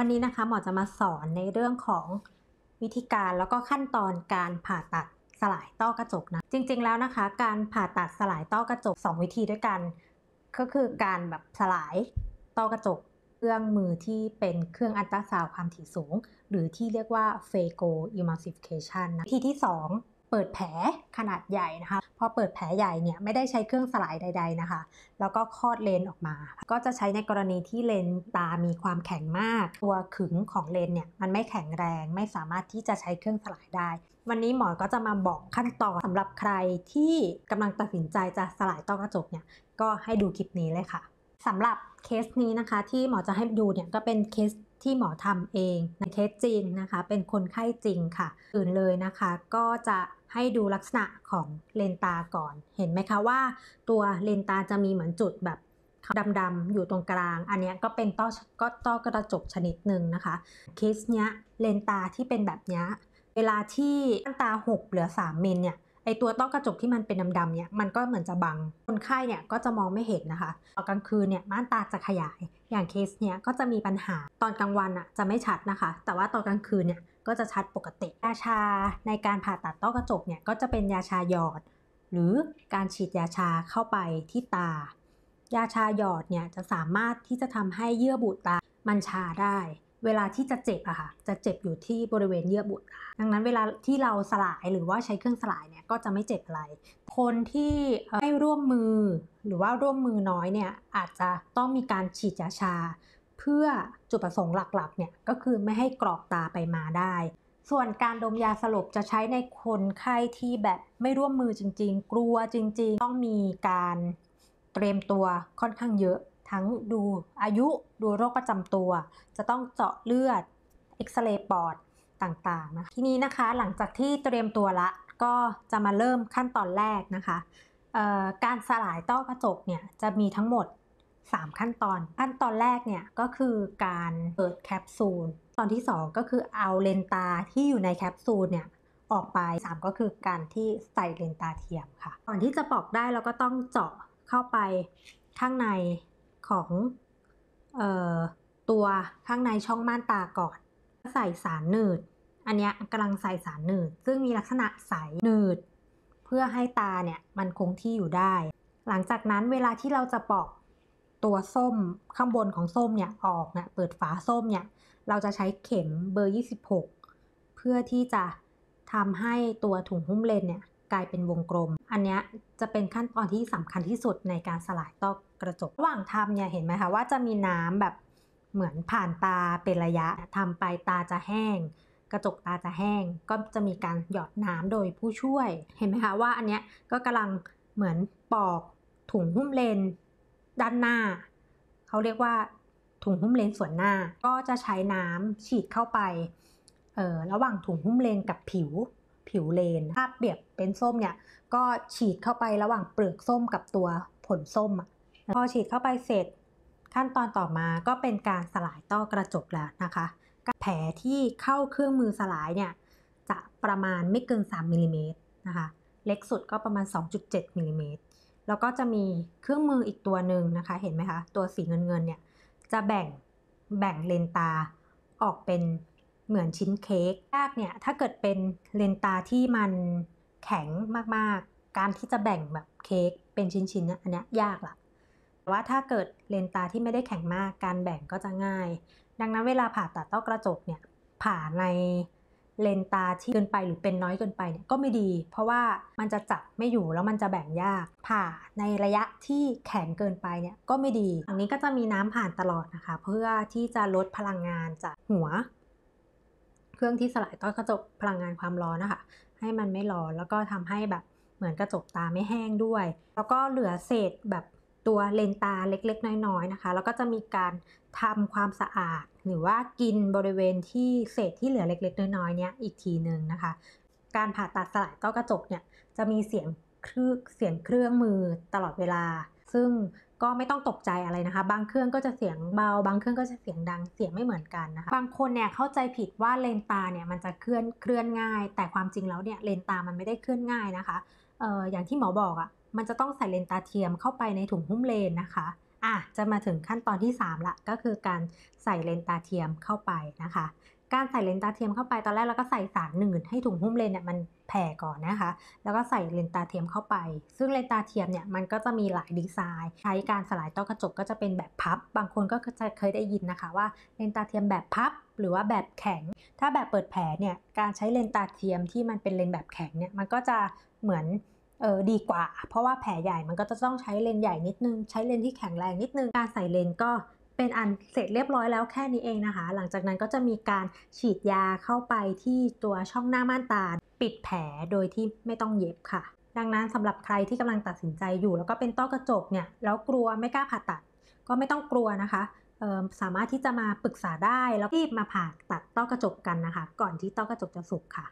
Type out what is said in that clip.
วันนี้นะคะหมอจะมาสอนในเรื่องของวิธีการแล้วก็ขั้นตอนการผ่าตัดสลายต้อกระจกนะ จริงๆแล้วนะคะการผ่าตัดสลายต้อกระจก2วิธีด้วยกัน ก็คือการแบบสลายต้อกระจกเครื่องมือที่เป็นเครื่องอัลตราซาวด์ความถี่สูง หรือที่เรียกว่า h a g o emulsification นะวิธีที่2เปิดแผลขนาดใหญ่ นะคะพอเปิดแผลใหญ่เนี่ยไม่ได้ใช้เครื่องสลายใดๆ นะคะ แล้วก็คลอดเลนออกมา ก็จะใช้ในกรณีที่เลนตามีความแข็งมาก ตัวขึงของเลนเนี่ยมันไม่แข็งแรง ไม่สามารถที่จะใช้เครื่องสลายได้ วันนี้หมอก็จะมาบอกขั้นตอนสำหรับใครที่กำลังตัดสินใจจะสลายต้อกระจกเนี่ยก็ให้ดูคลิปนี้เลยค่ะสำหรับเคสนี้นะคะที่หมอจะให้ดูเนี่ยก็เป็นเคสที่หมอทำเองในเคสจริงนะคะ เป็นคนไข้จริงค่ะ อื่นเลยนะคะ ก็จะให้ดูลักษณะของเลนตาก่อน เห็นไหมคะว่าตัวเลนตาจะมีเหมือนจุดแบบดำๆอยู่ตรงกลาง อันนี้ก็เป็นต้อก็ต้อกระจกชนิดหนึ่งนะคะ เคสเนี้ยเลนตาที่เป็นแบบเนี้ย เวลาที่ตาหกเหลือ3มิลเนี่ยไอตัวต้อกระจกที่มันเป็นดำๆเนี่ยมันก็เหมือนจะบังคนไข้เนี่ยก็จะมองไม่เห็นนะคะตอนกลางคืนเนี่ยม่านตาจะขยาย อย่างเคสเนี่ยก็จะมีปัญหาตอนกลางวันอะจะไม่ชัดนะคะ แต่ว่าตอนกลางคืนเนี่ยก็จะชัดปกติยาชา ในการผ่าตัดต้อกระจกเนี่ยก็จะเป็นยาชาหยอด หรือการฉีดยาชาเข้าไปที่ตา ยาชาหยอดเนี่ยจะสามารถที่จะทำให้เยื่อบุตามันชาได้เวลาที่จะเจ็บอะค่ะ จะเจ็บอยู่ที่บริเวณเยื่อบุดังนั้นเวลาที่เราสลายหรือว่าใช้เครื่องสลายเนี่ยก็จะไม่เจ็บอะไร คนที่ให้ร่วมมือหรือว่าร่วมมือน้อยเนี่ยอาจจะต้องมีการฉีดยาชา เพื่อจุดประสงค์หลักๆเนี่ยก็คือไม่ให้กรอกตาไปมาได้ ส่วนการดมยาสลบจะใช้ในคนไข้ที่แบบไม่ร่วมมือจริง ๆกลัวจริงๆ ต้องมีการเตรียมตัวค่อนข้างเยอะทั้งดูอายุดูโรคประจำตัว จะต้องเจาะเลือด เอ็กซเรย์ปอดต่างๆนะทีนี้นะคะหลังจากที่เตรียมตัวละก็จะมาเริ่มขั้นตอนแรกนะคะ การสลายต้อกระจกเนี่ยจะมีทั้งหมด 3 ขั้นตอน ขั้นตอนแรกเนี่ยก็คือการเปิดแคปซูลตอนที่2ก็คือเอาเลนตาที่อยู่ในแคปซูลเนี่ยออกไป 3 ก็คือการที่ใส่เลนตาเทียมค่ะก่อนที่จะปอกได้เราก็ต้องเจาะเข้าไปข้างในของออตัวข้างในช่องม่านตาก่อนใส่สารหนืด อันนี้กำลังใส่สารหนืด ซึ่งมีลักษณะใสหนืด เพื่อให้ตาเนี่ยมันคงที่อยู่ได้ หลังจากนั้นเวลาที่เราจะปอกตัวส้มข้างบนของส้มเนี่ยออกเนี่ยเปิดฝาส้มเนี่ยเราจะใช้เข็มเบอร์ 26 เพื่อที่จะทำให้ตัวถุงหุ้มเลนเนี่ยกลายเป็นวงกลมอันนี้จะเป็นขั้นตอนที่สำคัญที่สุดในการสลายต้อกระจก ระหว่างทำเนี่ยเห็นไหมคะว่าจะมีน้ำแบบเหมือนผ่านตาเป็นระยะทำไปตาจะแห้ง กระจกตาจะแห้ง ก็จะมีการหยอดน้ำโดยผู้ช่วย เห็นไหมคะว่าอันนี้ก็กำลังเหมือนปอกถุงหุ้มเลนด้านหน้า เขาเรียกว่าถุงหุ้มเลนส่วนหน้า ก็จะใช้น้ำฉีดเข้าไประหว่างถุงหุ้มเลนกับผิวผิวเลน ถ้าเปรียบเป็นส้มเนี่ย ก็ฉีดเข้าไประหว่างเปลือกส้มกับตัวผลส้มพอฉีดเข้าไปเสร็จ ขั้นตอนต่อมา ก็เป็นการสลายต้อกระจกแล้วนะคะ แผลที่เข้าเครื่องมือสลายเนี่ย จะประมาณไม่เกิน 3มิลิเมตรนะคะ เล็กสุดก็ประมาณ 2.7มิลิเมตรแล้วก็จะมีเครื่องมืออีกตัวหนึ่งนะคะ เห็นไหมคะ ตัวสีเงินเงินเนี่ย จะแบ่งแบ่งเลนตาออกเป็นเหมือนชิ้นเค้กยากเนี่ยถ้าเกิดเป็นเลนตาที่มันแข็งมากๆ การที่จะแบ่งแบบเค้กเป็นชิ้นๆเนี่ยอันนี้ยากละแต่ว่าถ้าเกิดเลนตาที่ไม่ได้แข็งมาก การแบ่งก็จะง่าย ดังนั้นเวลาผ่าตัดต้อกระจกเนี่ยผ่าในเลนตาที่เกินไปหรือเป็นน้อยเกินไปเนี่ยก็ไม่ดี เพราะว่ามันจะจับไม่อยู่แล้วมันจะแบ่งยาก ผ่าในระยะที่แข็งเกินไปเนี่ยก็ไม่ดี อันนี้ก็จะมีน้ำผ่านตลอดนะคะ เพื่อที่จะลดพลังงานจากหัวเครื่องที่สลายต้อกระจก พลังงานความร้อนนะคะ ให้มันไม่ร้อน แล้วก็ทำให้แบบเหมือนกระจกตาไม่แห้งด้วย แล้วก็เหลือเศษแบบตัวเลนตาเล็ก ๆ น้อยๆนะคะ แล้วก็จะมีการทำความสะอาด หรือว่ากินบริเวณที่เศษที่เหลือเล็กๆน้อยๆเนี้ยอีกทีหนึ่งนะคะ การผ่าตัดสลายต้อกระจกเนี่ยจะมีเสียงเครื่องเสียงเครื่องมือตลอดเวลา ซึ่งก็ไม่ต้องตกใจอะไรนะคะ บางเครื่องก็จะเสียงเบา บางเครื่องก็จะเสียงดัง เสียงไม่เหมือนกันนะคะ บางคนเนี่ยเข้าใจผิดว่าเลนตาเนี่ยมันจะเคลื่อน เคลื่อนง่าย แต่ความจริงแล้วเนี่ยเลนตามันไม่ได้เคลื่อนง่ายนะคะ เอออย่างที่หมอบอกอะ่ะ มันจะต้องใส่เลนตาเทียมเข้าไปในถุงหุ้มเลนนะคะ อ่ะ จะมาถึงขั้นตอนที่ 3 ละ ก็คือการใส่เลนตาเทียมเข้าไปนะคะ การใส่เลนตาเทียมเข้าไป ตอนแรกเราก็ใส่สารหนืดให้ถุงหุ้มเลนเนี่ยมันแผ่ก่อนนะคะ แล้วก็ใส่เลนตาเทียมเข้าไป ซึ่งเลนตาเทียมเนี่ยมันก็จะมีหลายดีไซน์ ใช้การสลายต้อกระจกก็จะเป็นแบบพับ บางคนก็จะเคยได้ยินนะคะ ว่าเลนตาเทียมแบบพับหรือว่าแบบแข็ง ถ้าแบบเปิดแผลเนี่ย การใช้เลนตาเทียมที่มันเป็นเลนแบบแข็งเนี่ยมันก็จะเหมือนเออดีกว่า เพราะว่าแผลใหญ่ มันก็จะต้องใช้เลนใหญ่นิดนึง ใช้เลนที่แข็งแรงนิดนึง การใส่เลนก็เป็นอันเสร็จเรียบร้อยแล้วแค่นี้เองนะคะ หลังจากนั้นก็จะมีการฉีดยาเข้าไปที่ตัวช่องหน้าม่านตาปิดแผลโดยที่ไม่ต้องเย็บค่ะ ดังนั้นสำหรับใครที่กำลังตัดสินใจอยู่แล้วก็เป็นต้อกระจกเนี่ยแล้วกลัวไม่กล้าผ่าตัด ก็ไม่ต้องกลัวนะคะสามารถที่จะมาปรึกษาได้แล้วรีบมาผ่าตัดต้อกระจกกันนะคะ ก่อนที่ต้อกระจกจะสุกค่ะ